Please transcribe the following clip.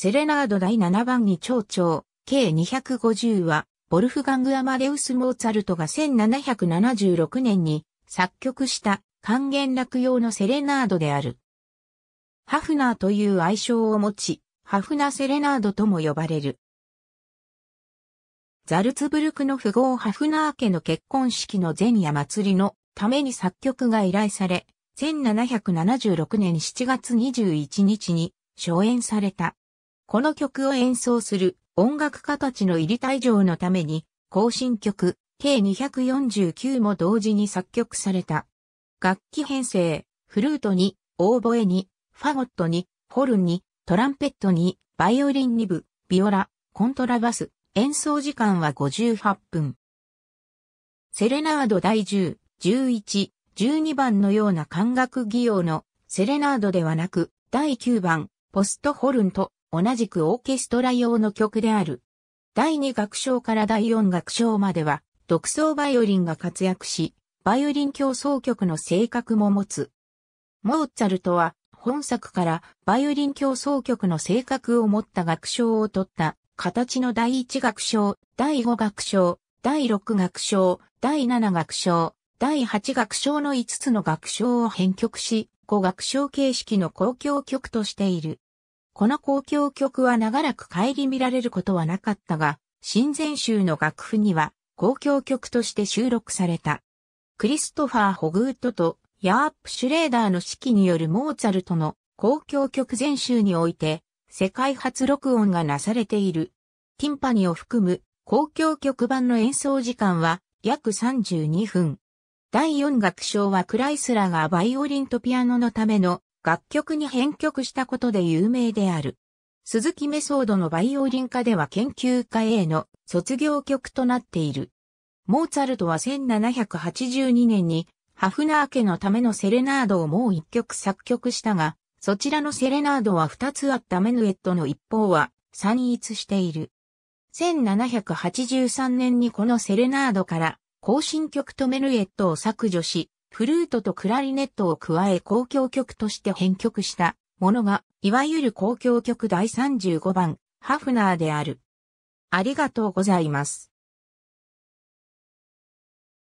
セレナード第7番に長調、計250は、ボルフガング・アマデウス・モーツァルトが1776年に作曲した還元落用のセレナードである。ハフナーという愛称を持ち、ハフナ・セレナードとも呼ばれる。ザルツブルクの富豪ハフナー家の結婚式の前夜祭りのために作曲が依頼され、1776年7月21日に初演された。この曲を演奏する音楽家たちの入り退場のために、更新曲、計249も同時に作曲された。楽器編成、フルートに、オーボエに、ファゴットに、ホルンに、トランペットに、バイオリン2部、ビオラ、コントラバス、演奏時間は58分。セレナード第10、11、12番のような管楽技用のセレナードではなく、第9番、ポストホルンと同じくオーケストラ用の曲である。第2楽章から第4楽章までは、独奏バイオリンが活躍し、バイオリン競争曲の性格も持つ。モーツァルトは、本作からバイオリン競争曲の性格を持った楽章を取った形の第1楽章、第5楽章、第6楽章、第7楽章、第8楽章の5つの楽章を編曲し、5楽章形式の公共曲としている。この交響曲は長らく帰り見られることはなかったが、新前集の楽譜には公共曲として収録された。クリストファー・ホグウッドとヤープ・シュレーダーの指揮によるモーツァルトの公共曲全集において、世界初録音がなされている。ティンパニを含む公共曲版の演奏時間は約32分。第4楽章はクライスラーがバイオリンとピアノのための楽曲に編曲したことで有名である。鈴木メソードのバイオリン科では研究家への卒業曲となっている。モーツァルトは1782年にハフナー家のためのセレナードをもう一曲作曲したが、そちらのセレナードは二つあったメヌエットの一方は散逸している。1783年にこのセレナードから更進曲とメヌエットを削除し、フルートとクラリネットを加え公共曲として編曲したものが、いわゆる公共曲第35番、ハフナーである。ありがとうございます。